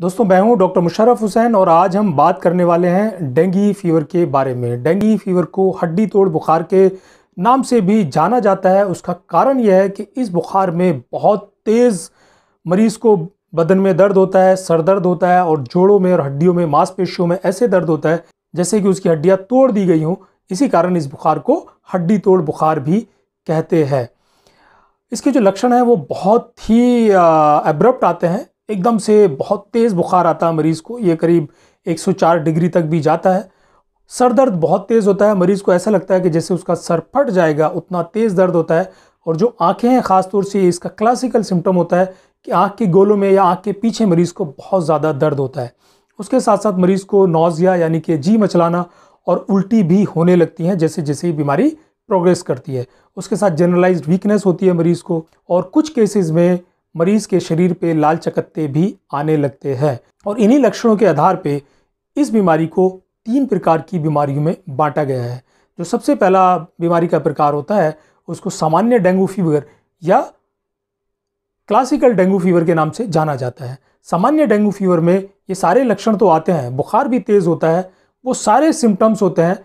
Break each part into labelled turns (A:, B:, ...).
A: दोस्तों मैं हूं डॉक्टर मुशरफ हुसैन और आज हम बात करने वाले हैं डेंगी फीवर के बारे में डेंगी फीवर को हड्डी तोड़ बुखार के नाम से भी जाना जाता है उसका कारण यह है कि इस बुखार में बहुत तेज़ मरीज़ को बदन में दर्द होता है सर दर्द होता है और जोड़ों में और हड्डियों में मांसपेशियों में ऐसे दर्द होता है जैसे कि उसकी हड्डियाँ तोड़ दी गई हों इसी कारण इस बुखार को हड्डी तोड़ बुखार भी कहते हैं इसके जो लक्षण हैं वो बहुत ही एब्रप्ट आते हैं एकदम से बहुत तेज़ बुखार आता है मरीज़ को ये करीब 104 डिग्री तक भी जाता है सर दर्द बहुत तेज़ होता है मरीज़ को ऐसा लगता है कि जैसे उसका सर फट जाएगा उतना तेज़ दर्द होता है और जो आँखें हैं ख़ासतौर से इसका क्लासिकल सिम्टम होता है कि आँख के गोलों में या आँख के पीछे मरीज़ को बहुत ज़्यादा दर्द होता है उसके साथ साथ मरीज़ को नौजिया यानी कि जी मचलाना और उल्टी भी होने लगती हैं जैसे जैसे बीमारी प्रोग्रेस करती है उसके साथ जनरलाइज्ड वीकनेस होती है मरीज़ को और कुछ केसेस में मरीज के शरीर पे लाल चकत्ते भी आने लगते हैं और इन्हीं लक्षणों के आधार पे इस बीमारी को तीन प्रकार की बीमारियों में बांटा गया है जो सबसे पहला बीमारी का प्रकार होता है उसको सामान्य डेंगू फीवर या क्लासिकल डेंगू फीवर के नाम से जाना जाता है सामान्य डेंगू फीवर में ये सारे लक्षण तो आते हैं बुखार भी तेज़ होता है वो सारे सिम्टम्स होते हैं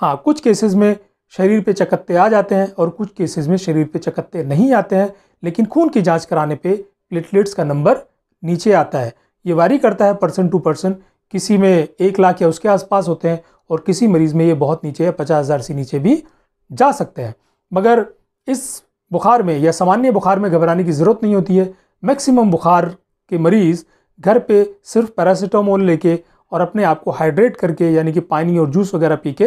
A: हाँ कुछ केसेस में शरीर पे चकत्ते आ जाते हैं और कुछ केसेस में शरीर पे चकत्ते नहीं आते हैं लेकिन खून की जांच कराने पे प्लेटलेट्स का नंबर नीचे आता है ये वारी करता है पर्सन टू पर्सन किसी में एक लाख या उसके आसपास होते हैं और किसी मरीज़ में ये बहुत नीचे है पचास हज़ार से नीचे भी जा सकते हैं मगर इस बुखार में या सामान्य बुखार में घबराने की ज़रूरत नहीं होती है मैक्सिमम बुखार के मरीज़ घर पे सिर्फ पैरासीटामोल लेके और अपने आप को हाइड्रेट करके यानी कि पानी और जूस वगैरह पी के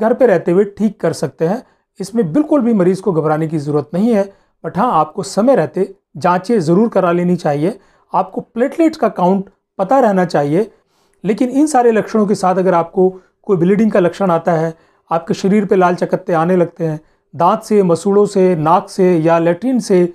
A: घर पे रहते हुए ठीक कर सकते हैं इसमें बिल्कुल भी मरीज़ को घबराने की ज़रूरत नहीं है बट हाँ आपको समय रहते जाँचें ज़रूर करा लेनी चाहिए आपको प्लेटलेट्स का काउंट पता रहना चाहिए लेकिन इन सारे लक्षणों के साथ अगर आपको कोई ब्लीडिंग का लक्षण आता है आपके शरीर पे लाल चकत्ते आने लगते हैं दांत से मसूड़ों से नाक से या लेटरिन से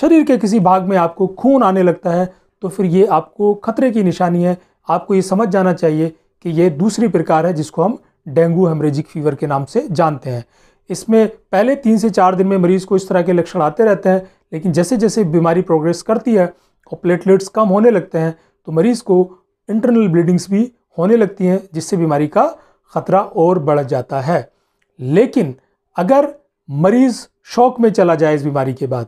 A: शरीर के किसी भाग में आपको खून आने लगता है तो फिर ये आपको खतरे की निशानी है आपको ये समझ जाना चाहिए कि ये दूसरी प्रकार है जिसको हम डेंगू हेमरेजिक फीवर के नाम से जानते हैं इसमें पहले तीन से चार दिन में मरीज़ को इस तरह के लक्षण आते रहते हैं लेकिन जैसे जैसे बीमारी प्रोग्रेस करती है और प्लेटलेट्स कम होने लगते हैं तो मरीज़ को इंटरनल ब्लीडिंग्स भी होने लगती हैं जिससे बीमारी का ख़तरा और बढ़ जाता है लेकिन अगर मरीज़ शौक में चला जाए इस बीमारी के बाद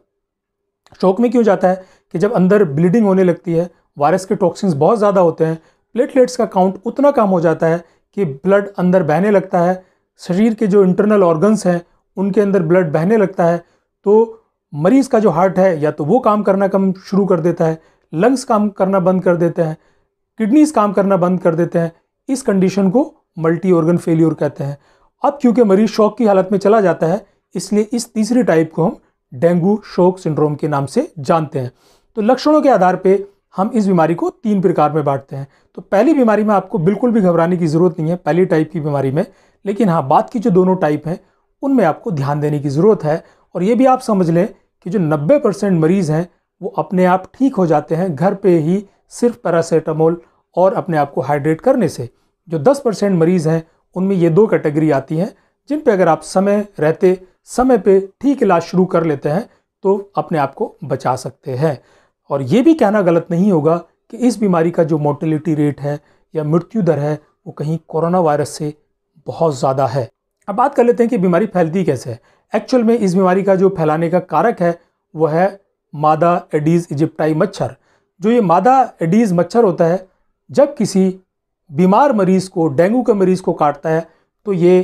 A: शौक में क्यों जाता है कि जब अंदर ब्लीडिंग होने लगती है वायरस के टॉक्सिन्स बहुत ज़्यादा होते हैं प्लेटलेट्स का काउंट उतना कम हो जाता है कि ब्लड अंदर बहने लगता है शरीर के जो इंटरनल ऑर्गन्स हैं उनके अंदर ब्लड बहने लगता है तो मरीज़ का जो हार्ट है या तो वो काम करना कम शुरू कर देता है लंग्स काम करना बंद कर देते हैं किडनीज काम करना बंद कर देते हैं इस कंडीशन को मल्टी ऑर्गन फेल्योर कहते हैं अब क्योंकि मरीज शौक की हालत में चला जाता है इसलिए इस तीसरी टाइप को हम डेंगू शोक सिंड्रोम के नाम से जानते हैं तो लक्षणों के आधार पर हम इस बीमारी को तीन प्रकार में बांटते हैं तो पहली बीमारी में आपको बिल्कुल भी घबराने की ज़रूरत नहीं है पहली टाइप की बीमारी में लेकिन हाँ बात की जो दोनों टाइप हैं उनमें आपको ध्यान देने की ज़रूरत है और ये भी आप समझ लें कि जो 90 परसेंट मरीज़ हैं वो अपने आप ठीक हो जाते हैं घर पे ही सिर्फ पैरासीटामोल और अपने आप को हाइड्रेट करने से जो 10 परसेंट मरीज़ हैं उनमें ये दो कैटेगरी आती हैं जिन पे अगर आप समय रहते समय पे ठीक इलाज शुरू कर लेते हैं तो अपने आप को बचा सकते हैं और ये भी कहना गलत नहीं होगा कि इस बीमारी का जो मोर्टिलिटी रेट है या मृत्यु दर है वो कहीं कोरोना वायरस से बहुत ज़्यादा है अब बात कर लेते हैं कि बीमारी फैलती कैसे है एक्चुअल में इस बीमारी का जो फैलाने का कारक है वह है मादा एडीज़ इजिप्टाई मच्छर जो ये मादा एडीज़ मच्छर होता है जब किसी बीमार मरीज़ को डेंगू के मरीज़ को काटता है तो ये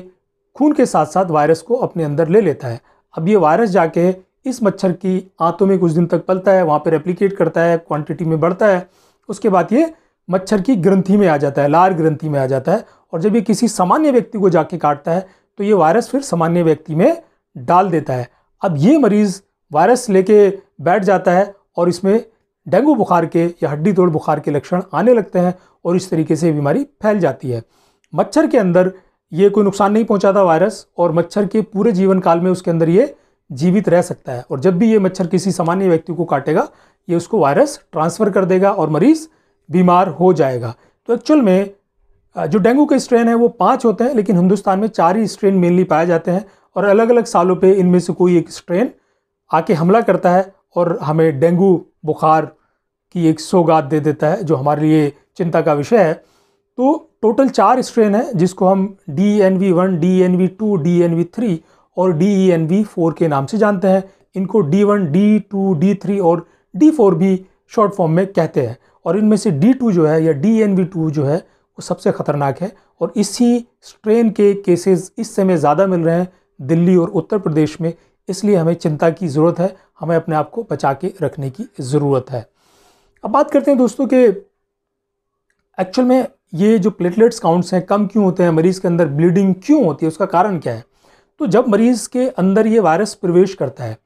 A: खून के साथ साथ वायरस को अपने अंदर ले लेता है अब ये वायरस जाके इस मच्छर की आंतों में कुछ दिन तक पलता है वहाँ पर रेप्लीकेट करता है क्वांटिटी में बढ़ता है उसके बाद ये मच्छर की ग्रंथि में आ जाता है लार ग्रंथि में आ जाता है और जब ये किसी सामान्य व्यक्ति को जाके काटता है तो ये वायरस फिर सामान्य व्यक्ति में डाल देता है अब ये मरीज़ वायरस लेके बैठ जाता है और इसमें डेंगू बुखार के या हड्डी तोड़ बुखार के लक्षण आने लगते हैं और इस तरीके से बीमारी फैल जाती है मच्छर के अंदर ये कोई नुकसान नहीं पहुंचाता वायरस और मच्छर के पूरे जीवन काल में उसके अंदर ये जीवित रह सकता है और जब भी ये मच्छर किसी सामान्य व्यक्ति को काटेगा ये उसको वायरस ट्रांसफ़र कर देगा और मरीज़ बीमार हो जाएगा तो एक्चुअल में जो डेंगू के स्ट्रेन है वो पाँच होते हैं लेकिन हिंदुस्तान में चार ही स्ट्रेन मेनली पाए जाते हैं और अलग अलग सालों पे इनमें से कोई एक स्ट्रेन आके हमला करता है और हमें डेंगू बुखार की एक सौगात दे देता है जो हमारे लिए चिंता का विषय है तो टोटल चार स्ट्रेन है जिसको हम D N V one D N V two D N V three और D E N V four के नाम से जानते हैं इनको D one D two D three और डी फोर भी शॉर्ट फॉर्म में कहते हैं और इनमें से डी टू जो है या डी एन वी टू जो है वो सबसे ख़तरनाक है और इसी स्ट्रेन के केसेस इस समय ज़्यादा मिल रहे हैं दिल्ली और उत्तर प्रदेश में इसलिए हमें चिंता की ज़रूरत है हमें अपने आप को बचा के रखने की ज़रूरत है अब बात करते हैं दोस्तों के एक्चुअल में ये जो प्लेटलेट्स काउंट्स हैं कम क्यों होते हैं मरीज़ के अंदर ब्लीडिंग क्यों होती है उसका कारण क्या है तो जब मरीज़ के अंदर ये वायरस प्रवेश करता है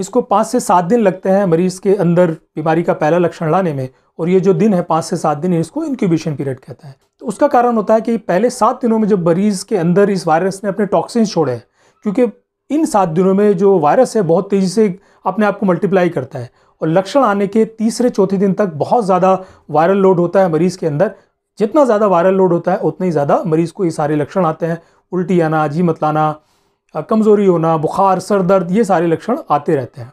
A: इसको पाँच से सात दिन लगते हैं मरीज़ के अंदर बीमारी का पहला लक्षण लाने में और ये जो दिन है पाँच से सात दिन इसको इंक्यूबेशन पीरियड कहते हैं तो उसका कारण होता है कि पहले सात दिनों में जब मरीज़ के अंदर इस वायरस ने अपने टॉक्सिन छोड़े हैं क्योंकि इन सात दिनों में जो वायरस है बहुत तेज़ी से अपने आप को मल्टीप्लाई करता है और लक्षण आने के तीसरे चौथे दिन तक बहुत ज़्यादा वायरल लोड होता है मरीज़ के अंदर जितना ज़्यादा वायरल लोड होता है उतना ही ज़्यादा मरीज़ को ये सारे लक्षण आते हैं उल्टी आना मत लाना कमज़ोरी होना बुखार सर दर्द ये सारे लक्षण आते रहते हैं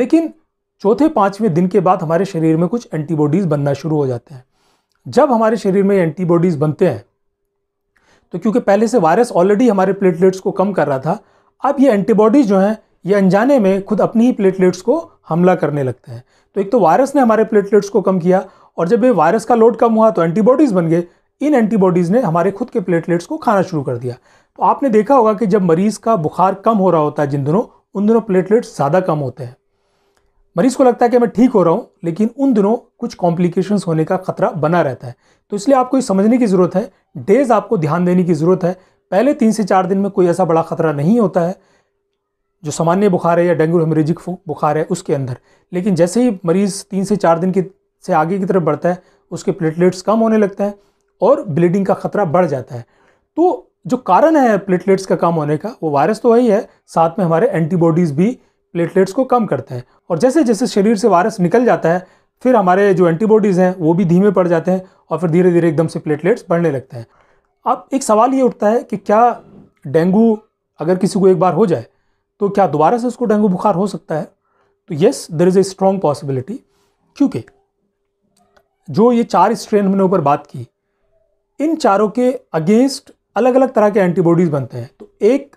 A: लेकिन चौथे पाँचवें दिन के बाद हमारे शरीर में कुछ एंटीबॉडीज़ बनना शुरू हो जाते हैं जब हमारे शरीर में एंटीबॉडीज़ बनते हैं तो क्योंकि पहले से वायरस ऑलरेडी हमारे प्लेटलेट्स को कम कर रहा था अब ये एंटीबॉडीज़ जो हैं ये अनजाने में खुद अपनी ही प्लेटलेट्स को हमला करने लगते हैं तो एक तो वायरस ने हमारे प्लेटलेट्स को कम किया और जब ये वायरस का लोड कम हुआ तो एंटीबॉडीज़ बन गए इन एंटीबॉडीज़ ने हमारे खुद के प्लेटलेट्स को खाना शुरू कर दिया तो आपने देखा होगा कि जब मरीज़ का बुखार कम हो रहा होता है जिन दिनों उन दिनों प्लेटलेट्स ज़्यादा कम होते हैं मरीज़ को लगता है कि मैं ठीक हो रहा हूँ लेकिन उन दिनों कुछ कॉम्प्लिकेशंस होने का खतरा बना रहता है तो इसलिए आपको ये समझने की ज़रूरत है डेज़ आपको ध्यान देने की ज़रूरत है पहले तीन से चार दिन में कोई ऐसा बड़ा खतरा नहीं होता है जो सामान्य बुखार है या डेंगू हेमरेजिक बुखार है उसके अंदर लेकिन जैसे ही मरीज़ तीन से चार दिन के से आगे की तरफ बढ़ता है उसके प्लेटलेट्स कम होने लगते हैं और ब्लीडिंग का खतरा बढ़ जाता है तो जो कारण है प्लेटलेट्स का कम होने का वो वायरस तो वही है साथ में हमारे एंटीबॉडीज़ भी प्लेटलेट्स को कम करते हैं और जैसे जैसे शरीर से वायरस निकल जाता है फिर हमारे जो एंटीबॉडीज़ हैं वो भी धीमे पड़ जाते हैं और फिर धीरे धीरे एकदम से प्लेटलेट्स बढ़ने लगते हैं अब एक सवाल ये उठता है कि क्या डेंगू अगर किसी को एक बार हो जाए तो क्या दोबारा से उसको डेंगू बुखार हो सकता है तो yes there is a strong possibility क्योंकि जो ये चार स्ट्रेन हमने ऊपर बात की इन चारों के अगेंस्ट अलग अलग तरह के एंटीबॉडीज़ बनते हैं तो एक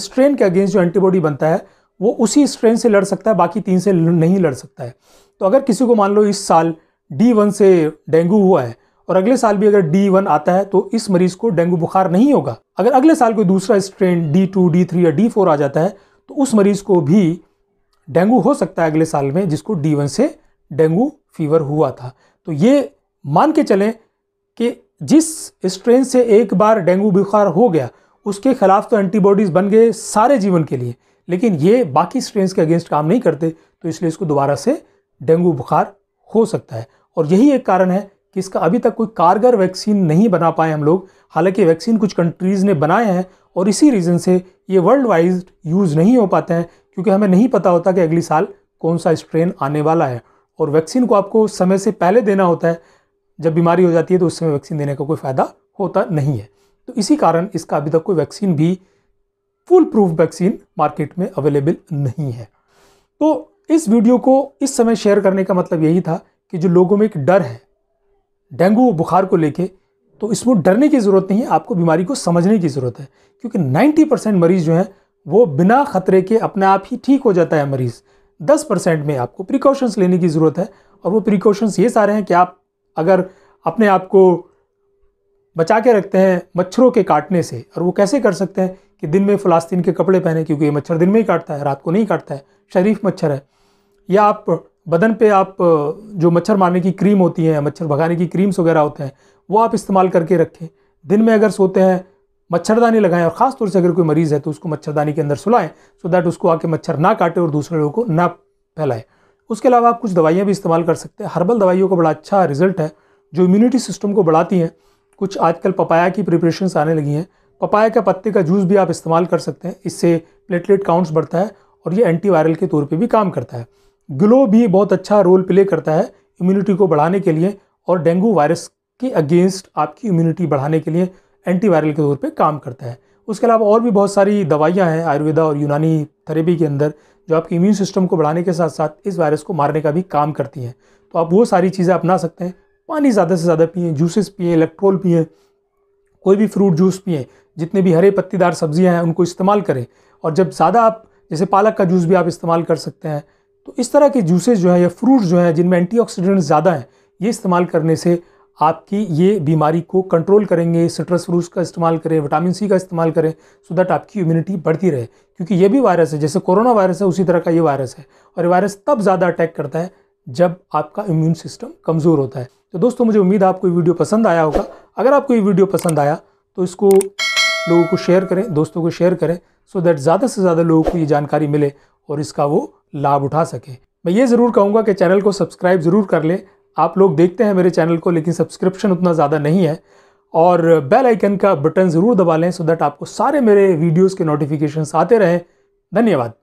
A: स्ट्रेन के अगेंस्ट जो एंटीबॉडी बनता है वो उसी स्ट्रेन से लड़ सकता है बाकी तीन से नहीं लड़ सकता है तो अगर किसी को मान लो इस साल डी वन से डेंगू हुआ है और अगले साल भी अगर डी वन आता है तो इस मरीज को डेंगू बुखार नहीं होगा अगर अगले साल कोई दूसरा strain D two D three या डी फोर आ जाता है तो उस मरीज को भी डेंगू हो सकता है अगले साल में जिसको डी वन से डेंगू फीवर हुआ था तो ये मान के चलें कि जिस स्ट्रेन से एक बार डेंगू बुखार हो गया उसके खिलाफ तो एंटीबॉडीज़ बन गए सारे जीवन के लिए लेकिन ये बाकी स्ट्रेन के अगेंस्ट काम नहीं करते तो इसलिए इसको दोबारा से डेंगू बुखार हो सकता है और यही एक कारण है कि इसका अभी तक कोई कारगर वैक्सीन नहीं बना पाए हम लोग हालांकि वैक्सीन कुछ कंट्रीज़ ने बनाए हैं और इसी रीज़न से ये वर्ल्ड वाइज यूज़ नहीं हो पाते हैं क्योंकि हमें नहीं पता होता कि अगली साल कौन सा स्ट्रेन आने वाला है और वैक्सीन को आपको समय से पहले देना होता है जब बीमारी हो जाती है तो उस समय वैक्सीन देने का कोई फ़ायदा होता नहीं है तो इसी कारण इसका अभी तक कोई वैक्सीन भी फुल प्रूफ वैक्सीन मार्केट में अवेलेबल नहीं है तो इस वीडियो को इस समय शेयर करने का मतलब यही था कि जो लोगों में एक डर है डेंगू बुखार को लेके तो इसमें डरने की ज़रूरत नहीं है आपको बीमारी को समझने की ज़रूरत है क्योंकि 90 परसेंट मरीज़ जो हैं वो बिना खतरे के अपने आप ही ठीक हो जाता है मरीज़ 10 परसेंट में आपको प्रिकॉशंस लेने की ज़रूरत है और वो प्रिकॉशंस ये सारे हैं कि आप अगर अपने आप को बचा के रखते हैं मच्छरों के काटने से और वो कैसे कर सकते हैं कि दिन में फलास्तीन के कपड़े पहने क्योंकि ये मच्छर दिन में ही काटता है रात को नहीं काटता है शरीफ मच्छर है या आप बदन पे आप जो मच्छर मारने की क्रीम होती है मच्छर भगाने की क्रीम्स वगैरह होते हैं वो आप इस्तेमाल करके रखें दिन में अगर सोते हैं मच्छरदानी लगाएं और ख़ासतौर से अगर कोई मरीज़ है तो उसको मच्छरदानी के अंदर सुलाएं सो दैट उसको आके मच्छर ना काटे और दूसरे लोगों को ना फैलाएं उसके अलावा आप कुछ दवाइयाँ भी इस्तेमाल कर सकते हैं हर्बल दवाइयों का बड़ा अच्छा रिजल्ट है जो इम्यूनिटी सिस्टम को बढ़ाती हैं कुछ आजकल पपाया की प्रिपरेशन आने लगी हैं पपाया के पत्ते का जूस भी आप इस्तेमाल कर सकते हैं इससे प्लेटलेट काउंट्स बढ़ता है और ये एंटीवायरल के तौर पे भी काम करता है ग्लो भी बहुत अच्छा रोल प्ले करता है इम्यूनिटी को बढ़ाने के लिए और डेंगू वायरस के अगेंस्ट आपकी इम्यूनिटी बढ़ाने के लिए एंटीवायरल के तौर पर काम करता है उसके अलावा और भी बहुत सारी दवाइयाँ हैं आयुर्वेदा और यूनानी थेरेपी के अंदर जो आपकी इम्यून सिस्टम को बढ़ाने के साथ साथ इस वायरस को मारने का भी काम करती हैं तो आप वो सारी चीज़ें अपना सकते हैं पानी ज़्यादा से ज़्यादा पिए जूसेस पिए इलेक्ट्रोल पिए कोई भी फ्रूट जूस पिए जितने भी हरे पत्तीदार सब्जियां हैं उनको इस्तेमाल करें और जब ज़्यादा आप जैसे पालक का जूस भी आप इस्तेमाल कर सकते हैं तो इस तरह के जूसेज जो हैं या फ्रूट्स जो हैं जिनमें एंटीऑक्सीडेंट्स ज़्यादा हैं ये इस्तेमाल करने से आपकी ये बीमारी को कंट्रोल करेंगे सिट्रस फ्रूट्स का इस्तेमाल करें विटामिन सी का इस्तेमाल करें सो दैट आपकी इम्यूनिटी बढ़ती रहे क्योंकि ये भी वायरस है जैसे कोरोना वायरस है उसी तरह का ये वायरस है और ये वायरस तब ज़्यादा अटैक करता है जब आपका इम्यून सिस्टम कमज़ोर होता है तो दोस्तों मुझे उम्मीद आपको ये वीडियो पसंद आया होगा अगर आपको ये वीडियो पसंद आया तो इसको लोगों को शेयर करें दोस्तों को शेयर करें सो दैट ज़्यादा से ज़्यादा लोगों को ये जानकारी मिले और इसका वो लाभ उठा सके मैं ये ज़रूर कहूँगा कि चैनल को सब्सक्राइब ज़रूर कर लें आप लोग देखते हैं मेरे चैनल को लेकिन सब्सक्रिप्शन उतना ज़्यादा नहीं है और बेल आइकन का बटन ज़रूर दबा लें सो दैट आपको सारे मेरे वीडियोज़ के नोटिफिकेशंस आते रहें धन्यवाद